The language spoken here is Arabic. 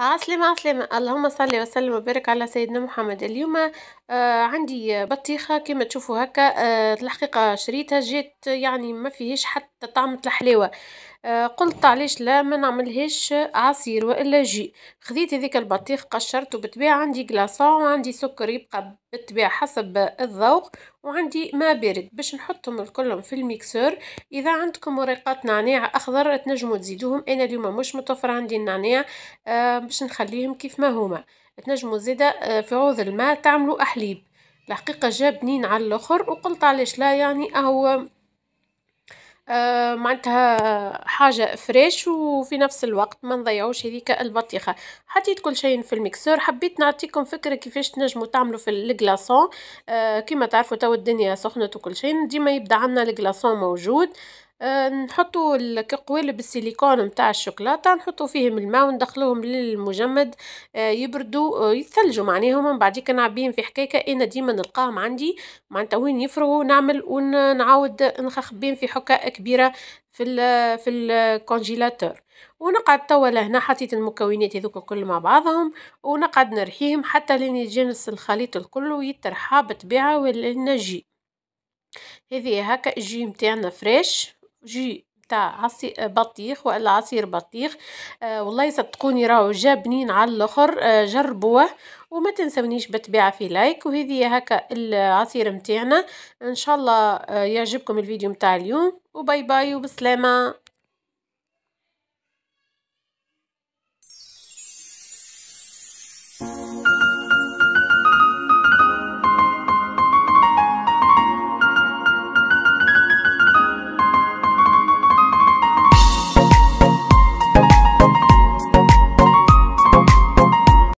عسلامة عسلامة اللهم صل وسلم وبارك على سيدنا محمد اليوم آه عندي بطيخة كما تشوفوا هكا آه الحقيقة شريتها جات يعني ما فيهش حتى طعمة الحلاوه قلت علاش لا ما نعملهاش عصير والا جي خذيت هذيك البطيخ قشرته بالطبيعه عندي كلاصون وعندي سكر يبقى بالطبيعه حسب الذوق وعندي ما بارد باش نحطهم الكلهم في الميكسور اذا عندكم ورقات نعناع اخضر تنجموا تزيدوهم انا اليوم مش متوفر عندي النعناع آه، باش نخليهم كيف ما هما تنجموا زيدا آه، في عوض الماء تعملوا احليب الحقيقه جا بنين على الاخر وقلت علاش لا يعني اهو آه، معناتها حاجه فريش وفي نفس الوقت ما نضيعوش هذيك البطيخه حطيت كل شيء في الميكسور حبيت نعطيكم فكره كيفاش تنجموا تعملوا في الكلاصون آه، كما تعرفوا تو الدنيا سخنت وكل شيء ديما يبدا عندنا الكلاصون موجود آه، نحطو نحطوا القوالب السيليكون نتاع الشوكولاته نحطوا فيهم الماء وندخلوهم للمجمد آه، يبردو يبردوا آه يتثلجوا معناهم من بعد نعبيهم في حكاكه انا ديما نلقاهم عندي معناتها وين يفرغوا نعمل ونعاود نخبيهم في حكه كبيره في ال في الكونجيلاتور ونقعد توا لهنا حطيت المكونات هذوك الكل مع بعضهم ونقعد نرحيهم حتى لين يتجانس الخليط الكل ويترحى بطبيعه ولا نجي هذه هكا الجي نتاعنا فريش جي تاع عصي آه، بطيخ ولا عصير بطيخ آه والله صدقوني راهو جا بنين على الاخر آه جربوه وما تنسونيش بالطبيعه في لايك وهذه هكا العصير نتاعنا ان شاء الله آه يعجبكم الفيديو نتاع اليوم وباي باي وبسلامه